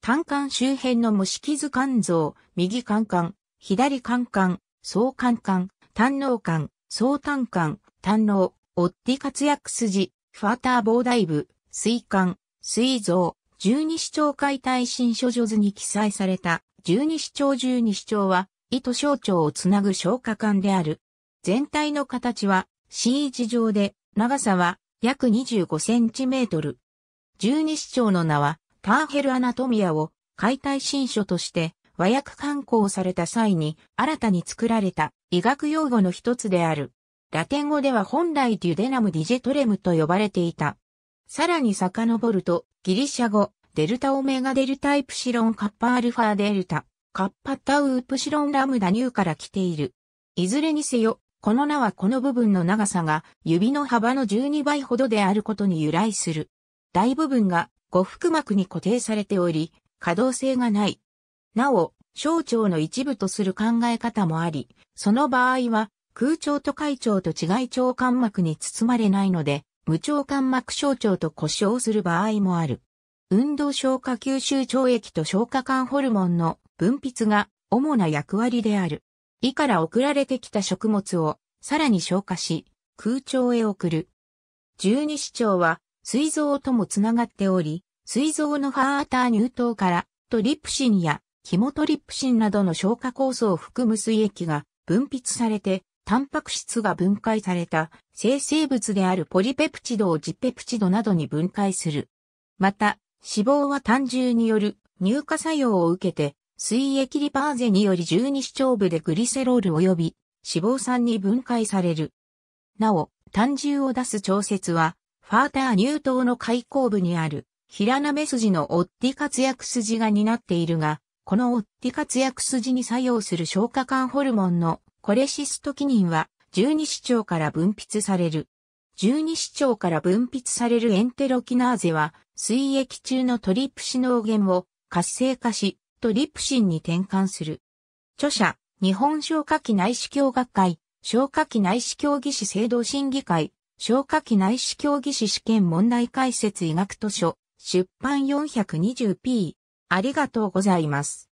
単管周辺の模式図肝臓、右肝管、左肝管、総肝管、胆脳管、総胆管、胆脳、オッティ活躍筋、ファーター膨大部、水管、水臓、十二指腸解体新書上図に記載された十二指腸十二指腸は、糸小腸をつなぐ消化管である。全体の形は C 字状で、長さは約25センチメートル。十二指腸の名は、ターヘルアナトミアを解体新書として和訳刊行された際に新たに作られた医学用語の一つである。ラテン語では本来デュデナムディジェトレムと呼ばれていた。さらに遡ると、ギリシャ語、デルタオメガデルタイプシロンカッパアルファデルタ、カッパタウープシロンラムダニューから来ている。いずれにせよ、この名はこの部分の長さが指の幅の12倍ほどであることに由来する。大部分が五腹膜に固定されており、可動性がない。なお、小腸の一部とする考え方もあり、その場合は、空腸と海腸と違い腸管膜に包まれないので、無腸管膜小腸と故障する場合もある。運動消化吸収腸液と消化管ホルモンの分泌が主な役割である。胃から送られてきた食物をさらに消化し、空腸へ送る。十二指腸は膵臓ともつながっており、膵臓のファーター乳糖からトリプシンやキモトリプシンなどの消化酵素を含む水液が分泌されて、タンパク質が分解された生成物であるポリペプチドをジペプチドなどに分解する。また、脂肪は単純による乳化作用を受けて、水液リパーゼにより十二指腸部でグリセロール及び脂肪酸に分解される。なお、単純を出す調節はファーターニュー島の開口部にある、平め筋のオッティ活躍筋が担っているが、このオッティ活躍筋に作用する消化管ホルモンのコレシストキニンは、十二指腸から分泌される。十二指腸から分泌されるエンテロキナーゼは、水液中のトリプシノーゲンを活性化し、トリプシンに転換する。著者、日本消化器内視鏡学会、消化器内視鏡技師制度審議会、消化器内視鏡技師試験問題解説医学図書、出版 420p。ありがとうございます。